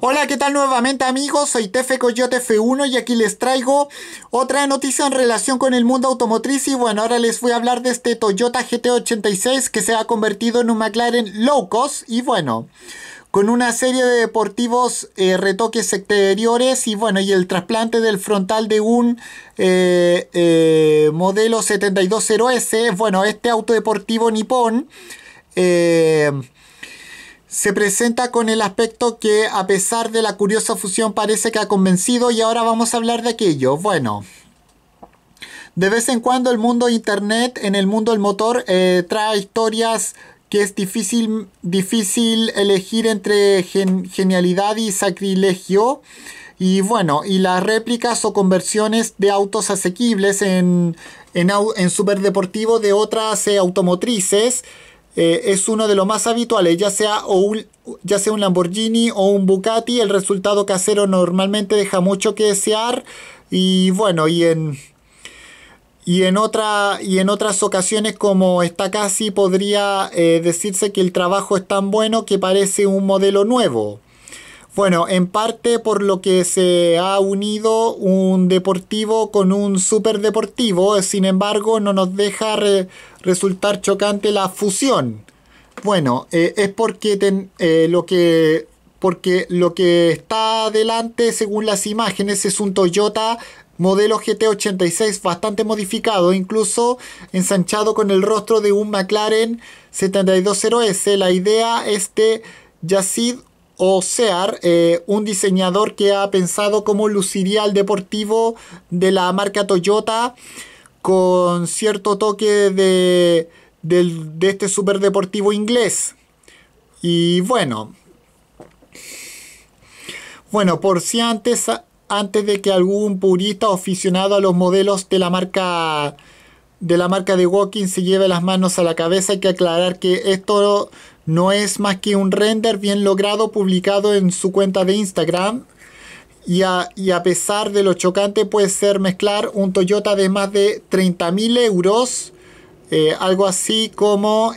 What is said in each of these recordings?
Hola, ¿qué tal nuevamente amigos? Soy Tefe Coyote F1 y aquí les traigo otra noticia en relación con el mundo automotriz y bueno, ahora les voy a hablar de este Toyota GT86 que se ha convertido en un McLaren low cost y bueno, con una serie de deportivos eh, retoques exteriores y bueno, y el trasplante del frontal de un eh, eh, modelo 720S, bueno, este auto deportivo nipón eh, se presenta con el aspecto que a pesar de la curiosa fusión parece que ha convencido y ahora vamos a hablar de aquello. Bueno, de vez en cuando el mundo internet, en el mundo del motor, eh, trae historias que es difícil, difícil elegir entre genialidad y sacrilegio. Y bueno, y las réplicas o conversiones de autos asequibles en, en, en superdeportivo de otras eh, automotrices. Eh, es uno de los más habituales, ya sea, un, ya sea un Lamborghini o un Bucati, el resultado casero normalmente deja mucho que desear y bueno, y en, en, otra, y en otras ocasiones como está casi podría eh, decirse que el trabajo es tan bueno que parece un modelo nuevo. Bueno, en parte por lo que se ha unido un deportivo con un superdeportivo, sin embargo no nos deja resultar chocante la fusión. Bueno, eh, es porque, eh, lo que, porque lo que está delante, según las imágenes, es un Toyota modelo GT86 bastante modificado, incluso ensanchado con el rostro de un McLaren 720S. La idea es de Yacid o sea, eh, un diseñador que ha pensado cómo luciría el deportivo de la marca Toyota con cierto toque de, este de este superdeportivo inglés. Y bueno, bueno, por si antes, antes de que algún purista aficionado a los modelos de la marca de la marca de Walking se lleve las manos a la cabeza, hay que aclarar que esto no es más que un render bien logrado publicado en su cuenta de Instagram. Y a, pesar de lo chocante puede ser mezclar un Toyota de más de 30.000 euros, eh, algo así como 28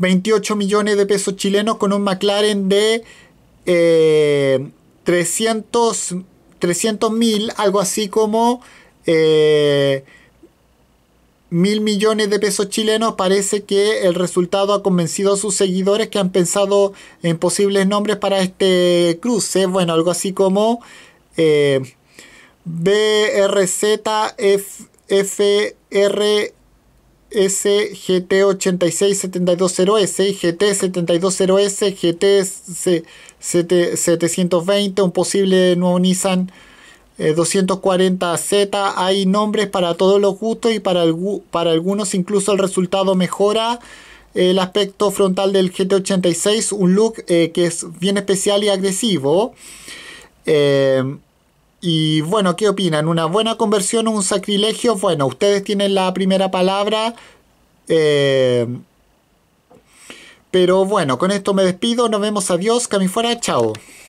eh, millones de pesos chilenos con un McLaren de 300 eh, mil, algo así como mil millones de pesos chilenos, parece que el resultado ha convencido a sus seguidores que han pensado en posibles nombres para este cruce. Bueno, algo así como eh, sgt 86720 s GT720S, GT720, un posible nuevo Nissan 240Z eh, hay nombres para todos los gustos y para, para algunos incluso el resultado mejora el aspecto frontal del GT86, un look eh, que es bien especial y agresivo. Eh, y bueno, ¿qué opinan? ¿Una buena conversión o un sacrilegio? Bueno, ustedes tienen la primera palabra. pero bueno, con esto me despido. Nos vemos. Adiós. Cami fuera. Chao.